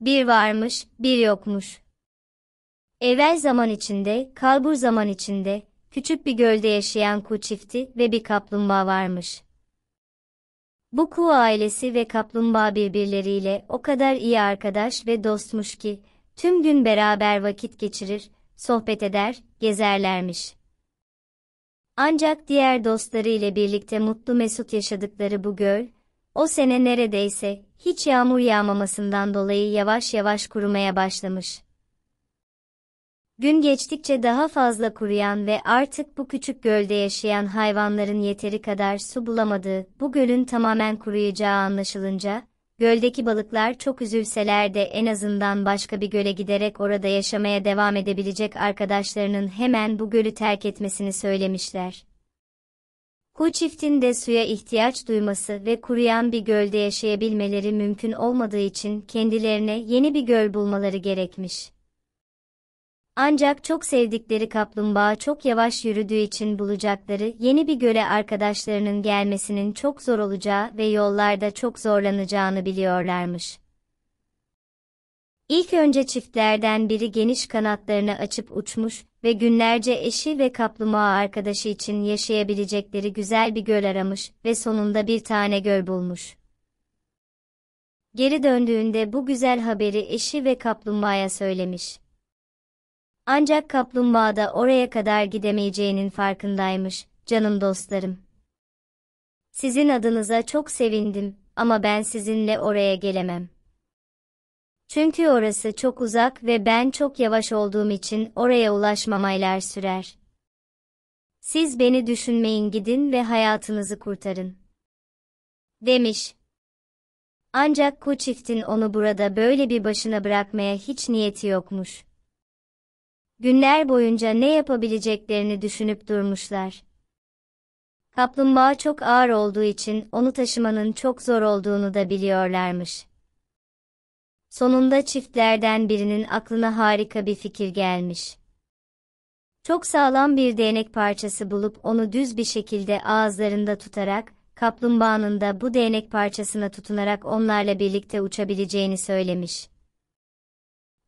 Bir varmış, bir yokmuş. Evvel zaman içinde, kalbur zaman içinde, küçük bir gölde yaşayan ku çifti ve bir kaplumbağa varmış. Bu kuğu ailesi ve kaplumbağa birbirleriyle o kadar iyi arkadaş ve dostmuş ki, tüm gün beraber vakit geçirir, sohbet eder, gezerlermiş. Ancak diğer dostları ile birlikte mutlu mesut yaşadıkları bu göl, o sene neredeyse hiç yağmur yağmamasından dolayı yavaş yavaş kurumaya başlamış. Gün geçtikçe daha fazla kuruyan ve artık bu küçük gölde yaşayan hayvanların yeteri kadar su bulamadığı bu gölün tamamen kuruyacağı anlaşılınca, göldeki balıklar çok üzülseler de en azından başka bir göle giderek orada yaşamaya devam edebilecek arkadaşlarının hemen bu gölü terk etmesini söylemişler. Bu çiftin de suya ihtiyaç duyması ve kuruyan bir gölde yaşayabilmeleri mümkün olmadığı için kendilerine yeni bir göl bulmaları gerekmiş. Ancak çok sevdikleri kaplumbağa çok yavaş yürüdüğü için bulacakları yeni bir göle arkadaşlarının gelmesinin çok zor olacağı ve yollarda çok zorlanacağını biliyorlarmış. İlk önce çiftlerden biri geniş kanatlarını açıp uçmuş ve günlerce eşi ve kaplumbağa arkadaşı için yaşayabilecekleri güzel bir göl aramış ve sonunda bir tane göl bulmuş. Geri döndüğünde bu güzel haberi eşi ve kaplumbağaya söylemiş. Ancak kaplumbağa da oraya kadar gidemeyeceğinin farkındaymış, canım dostlarım. Sizin adınıza çok sevindim ama ben sizinle oraya gelemem. Çünkü orası çok uzak ve ben çok yavaş olduğum için oraya ulaşmam aylar sürer. Siz beni düşünmeyin gidin ve hayatınızı kurtarın. Demiş. Ancak Kuçift'in onu burada böyle bir başına bırakmaya hiç niyeti yokmuş. Günler boyunca ne yapabileceklerini düşünüp durmuşlar. Kaplumbağa çok ağır olduğu için onu taşımanın çok zor olduğunu da biliyorlarmış. Sonunda çiftlerden birinin aklına harika bir fikir gelmiş. Çok sağlam bir değnek parçası bulup onu düz bir şekilde ağızlarında tutarak, kaplumbağanın da bu değnek parçasına tutunarak onlarla birlikte uçabileceğini söylemiş.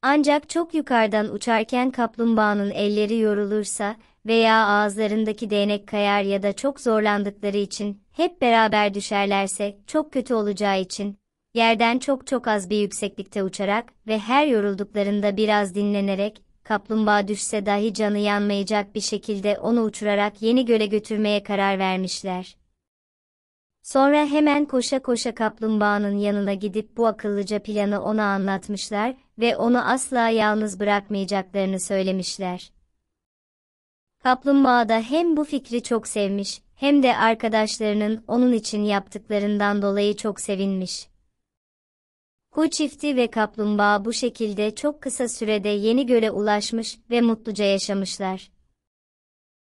Ancak çok yukarıdan uçarken kaplumbağanın elleri yorulursa veya ağızlarındaki değnek kayar ya da çok zorlandıkları için hep beraber düşerlerse çok kötü olacağı için yerden çok çok az bir yükseklikte uçarak ve her yorulduklarında biraz dinlenerek kaplumbağa düşse dahi canı yanmayacak bir şekilde onu uçurarak yeni göle götürmeye karar vermişler. Sonra hemen koşa koşa kaplumbağanın yanına gidip bu akıllıca planı ona anlatmışlar ve onu asla yalnız bırakmayacaklarını söylemişler. Kaplumbağa da hem bu fikri çok sevmiş hem de arkadaşlarının onun için yaptıklarından dolayı çok sevinmiş. Kuğu çifti ve kaplumbağa bu şekilde çok kısa sürede yeni göle ulaşmış ve mutluca yaşamışlar.